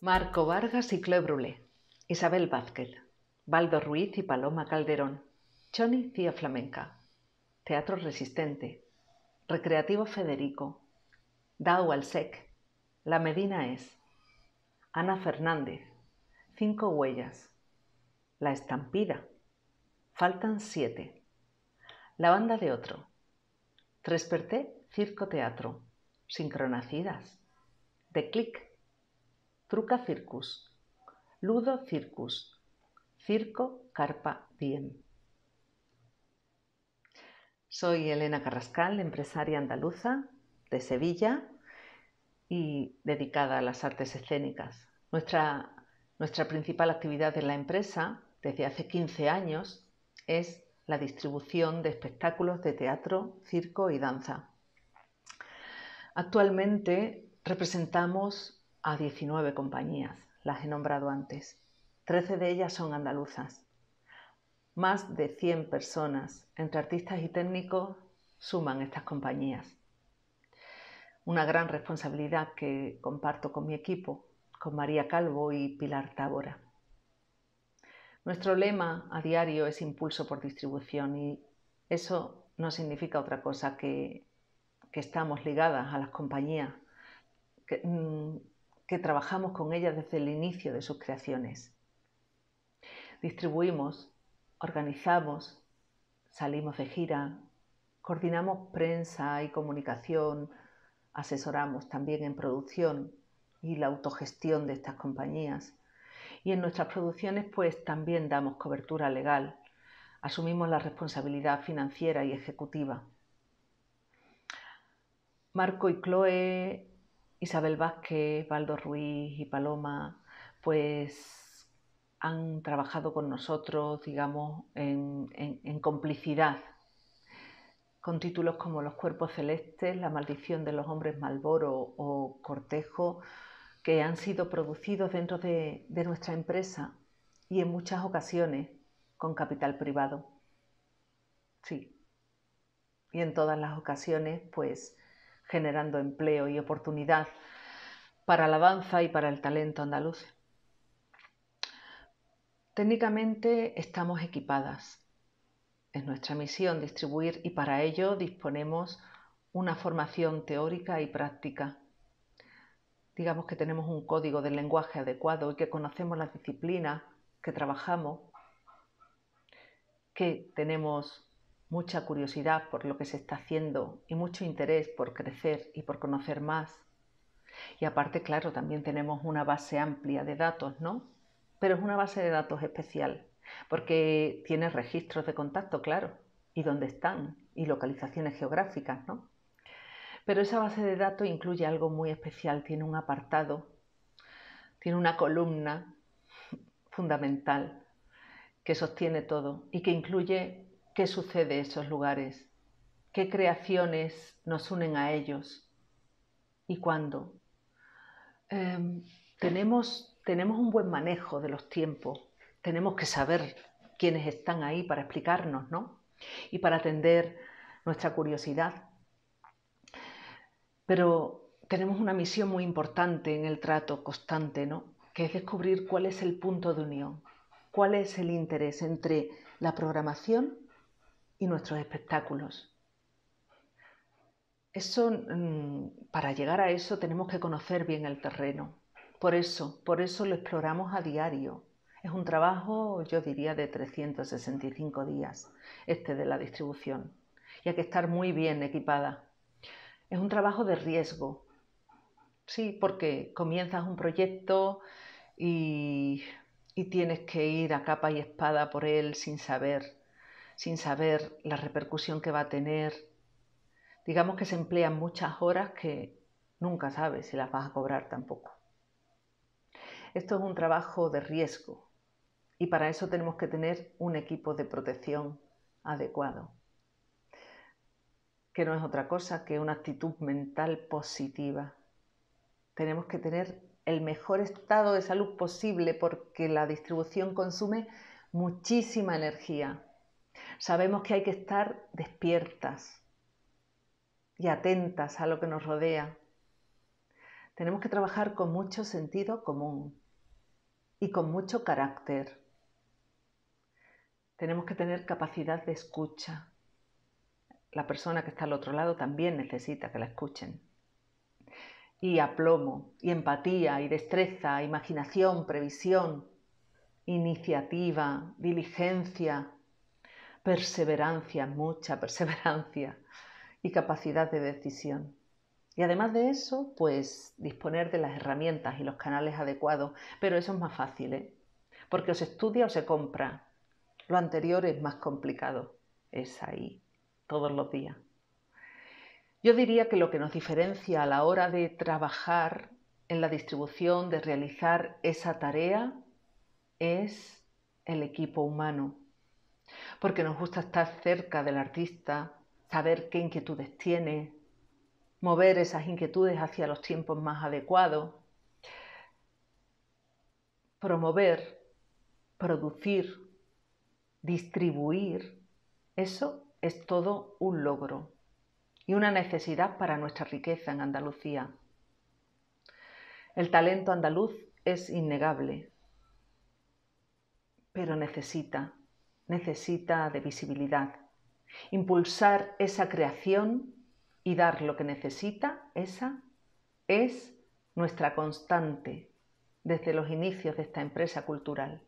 Marco Vargas y Chloe Brulé, Isabel Vázquez, Baldo Ruiz y Paloma Calderón, Choni Cía Flamenca, Teatro Resistente, Recreativo Federico, Dao Alsec, La Medina es, Ana Fernández, Cinco Huellas, La Estampida, Faltan Siete, La Banda de Otro, Tresperté, Circo Teatro, Sincronacidas, The Click, Truca Circus, Ludo Circus, Circo Carpa bien Soy Elena Carrascal, empresaria andaluza de Sevilla y dedicada a las artes escénicas. Nuestra, nuestra principal actividad en la empresa desde hace 15 años es la distribución de espectáculos de teatro, circo y danza. Actualmente representamos a 19 compañías, las he nombrado antes. 13 de ellas son andaluzas. Más de 100 personas, entre artistas y técnicos, suman estas compañías. Una gran responsabilidad que comparto con mi equipo, con María Calvo y Pilar Tábora. Nuestro lema a diario es impulso por distribución y eso no significa otra cosa que, que estamos ligadas a las compañías, que, mm, que trabajamos con ellas desde el inicio de sus creaciones. Distribuimos, organizamos, salimos de gira, coordinamos prensa y comunicación, asesoramos también en producción y la autogestión de estas compañías y en nuestras producciones pues también damos cobertura legal, asumimos la responsabilidad financiera y ejecutiva. Marco y Chloe, Isabel Vázquez, Valdo Ruiz y Paloma, pues han trabajado con nosotros, digamos, en, en complicidad, con títulos como Los cuerpos celestes, La maldición de los hombres Malboro o Cortejo, que han sido producidos dentro de, nuestra empresa y en muchas ocasiones con capital privado. Sí. Y en todas las ocasiones, pues generando empleo y oportunidad para la y para el talento andaluz. Técnicamente estamos equipadas. Es nuestra misión distribuir y para ello disponemos una formación teórica y práctica digamos que tenemos un código del lenguaje adecuado y que conocemos las disciplinas que trabajamos, que tenemos mucha curiosidad por lo que se está haciendo y mucho interés por crecer y por conocer más. Y aparte, claro, también tenemos una base amplia de datos, ¿no? Pero es una base de datos especial, porque tiene registros de contacto, claro, y dónde están, y localizaciones geográficas, ¿no? Pero esa base de datos incluye algo muy especial, tiene un apartado, tiene una columna fundamental que sostiene todo y que incluye qué sucede en esos lugares, qué creaciones nos unen a ellos y cuándo. Em, tenemos, tenemos un buen manejo de los tiempos, tenemos que saber quiénes están ahí para explicarnos, ¿no? Y para atender nuestra curiosidad pero tenemos una misión muy importante en el trato constante, ¿no? que es descubrir cuál es el punto de unión, cuál es el interés entre la programación y nuestros espectáculos. Mm, para llegar a eso tenemos que conocer bien el terreno. Por eso, por eso lo exploramos a diario. Es un trabajo, yo diría, de 365 días, este de la distribución. Y hay que estar muy bien equipada es un trabajo de riesgo. Sí, porque comienzas un proyecto y, tienes que ir a capa y espada por él sin saber, sin saber la repercusión que va a tener. Digamos que se emplean muchas horas que nunca sabes si las vas a cobrar tampoco. Esto es un trabajo de riesgo y para eso tenemos que tener un equipo de protección adecuado que no es otra cosa que una actitud mental positiva. Tenemos que tener el mejor estado de salud posible porque la distribución consume muchísima energía. Sabemos que hay que estar despiertas y atentas a lo que nos rodea. Tenemos que trabajar con mucho sentido común y con mucho carácter. Tenemos que tener capacidad de escucha la persona que está al otro lado también necesita que la escuchen. Y aplomo, y empatía, y destreza, imaginación, previsión, iniciativa, diligencia, perseverancia, mucha perseverancia y capacidad de decisión. Y además de eso, pues disponer de las herramientas y los canales adecuados, pero eso es más fácil, ¿eh? porque o se estudia o se compra. Lo anterior es más complicado, es ahí todos los días. Yo diría que lo que nos diferencia a la hora de trabajar en la distribución, de realizar esa tarea, es el equipo humano. Porque nos gusta estar cerca del artista, saber qué inquietudes tiene, mover esas inquietudes hacia los tiempos más adecuados, promover, producir, distribuir, eso es todo un logro y una necesidad para nuestra riqueza en Andalucía. El talento andaluz es innegable, pero necesita, necesita de visibilidad. Impulsar esa creación y dar lo que necesita, esa es nuestra constante desde los inicios de esta empresa cultural.